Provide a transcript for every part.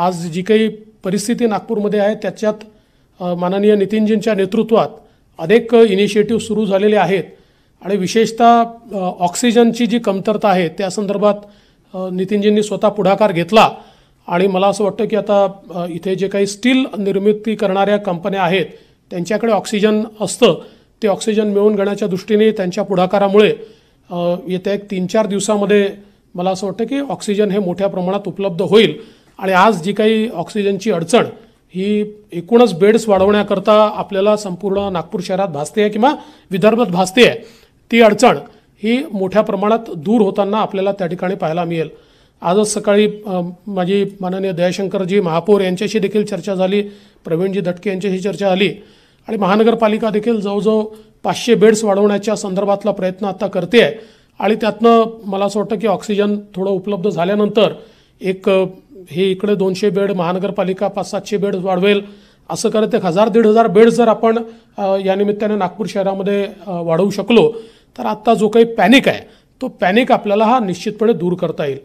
आज जी काही परिस्थिती नागपूरमध्ये आहे त्याच्यात माननीय नितीनजींच्या नेतृत्वात अनेक इनिशिएटिव्ह सुरू झालेले आहेत आणि विशेषतः ऑक्सिजनची जी कमतरता आहे त्या संदर्भात नितीनजींनी स्वतः पुढाकार घेतला आणि मला असं वाटतं की आता इथे जे काही स्टील निर्मिती करणाऱ्या कंपन्या आहेत त्यांच्याकडे ऑक्सिजन असतं ते ऑक्सिजन मिळवून घेण्याच्या दृष्टीने त्यांच्या पुढाकारामुळे येत्या एक तीन चार दिवसामध्ये मला असं वाटतं की ऑक्सिजन हे मोठ्या प्रमाणात उपलब्ध होईल आणि आज जी काही ऑक्सिजनची अडचण ही एकूणच बेड्स वाढवण्याकरता आपल्याला संपूर्ण नागपूर शहरात भासते आहे किंवा विदर्भात भासते आहे ती अडचण ही मोठ्या प्रमाणात दूर होताना आपल्याला त्या ठिकाणी पाहायला मिळेल आजच सकाळी माझी माननीय दयाशंकरजी महापौर यांच्याशी देखील चर्चा झाली प्रवीणजी धटके यांच्याशी चर्चा झाली आणि महानगरपालिका देखील जवळजवळ पाचशे बेड्स वाढवण्याच्या संदर्भातला प्रयत्न आता करते आहे आणि त्यातनं मला असं वाटतं की ऑक्सिजन थोडं उपलब्ध झाल्यानंतर एक हे इकडे दोनशे बेड महानगरपालिका पाच सातशे बेड वाढवेल असं करत एक हजार दीड हजार बेड जर आपण यानिमित्ताने नागपूर शहरामध्ये वाढवू शकलो तर आत्ता जो काही पॅनिक आहे तो पॅनिक आपल्याला हा निश्चितपणे दूर करता येईल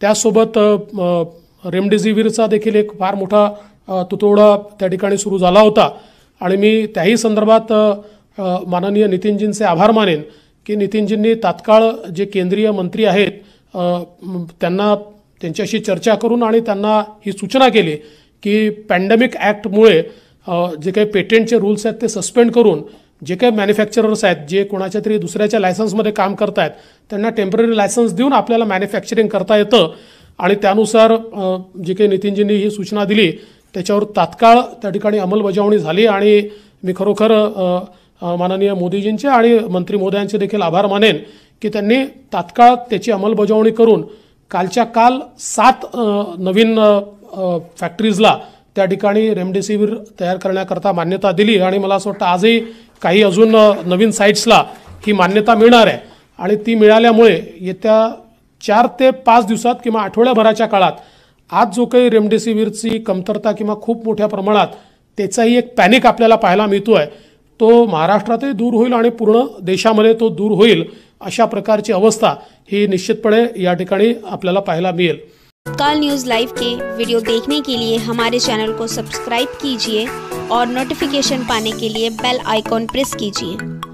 त्यासोबत रेमडेसिवीरचा देखील एक फार मोठा तुतोडा त्या ठिकाणी सुरू झाला होता आणि मी त्याही संदर्भात माननीय नितीनजींचे आभार मानेन की नितीनजींनी तात्काळ जे केंद्रीय मंत्री आहेत त्यांना त्यांच्याशी चर्चा करून आणि त्यांना ही सूचना केली की पॅन्डेमिक ॲक्टमुळे जे काही पेटेंटचे रूल्स आहेत ते सस्पेंड करून जे काही मॅन्युफॅक्चरर्स आहेत जे कोणाच्या तरी दुसऱ्याच्या लायसन्समध्ये काम करत आहेत त्यांना टेम्पररी लायसन्स देऊन आपल्याला मॅन्युफॅक्चरिंग करता येतं आणि त्यानुसार जे काही नितीनजींनी ही सूचना दिली त्याच्यावर तात्काळ त्या ठिकाणी अंमलबजावणी झाली आणि मी खरोखर माननीय मोदीजींचे आणि मंत्री मोदयांचे देखील आभार मानेन की त्यांनी तात्काळ त्याची अंमलबजावणी करून कालच्या काल सात नवीन फॅक्टरीजला त्या ठिकाणी रेमडेसिवीर तयार करण्याकरता मान्यता दिली आणि मला असं वाटतं आजही काही अजून नवीन साईट्सला ही मान्यता मिळणार आहे आणि ती मिळाल्यामुळे येत्या चार ते पाच दिवसात किंवा आठवड्याभराच्या काळात आज जो काही रेमडेसिवीरची कमतरता किंवा खूप मोठ्या प्रमाणात त्याचाही एक पॅनिक आपल्याला पाहायला मिळतो आहे तो महाराष्ट्रातही दूर होईल आणि पूर्ण देशामध्ये तो दूर होईल अशा की अवस्था ही निश्चितपणे या ठिकाणी आपल्याला पाहायला मिळेल काल न्यूज लाइव के वीडियो देखने के लिए हमारे चैनल को सब्सक्राइब कीजिए और नोटिफिकेशन पाने के लिए बेल आइकॉन प्रेस कीजिए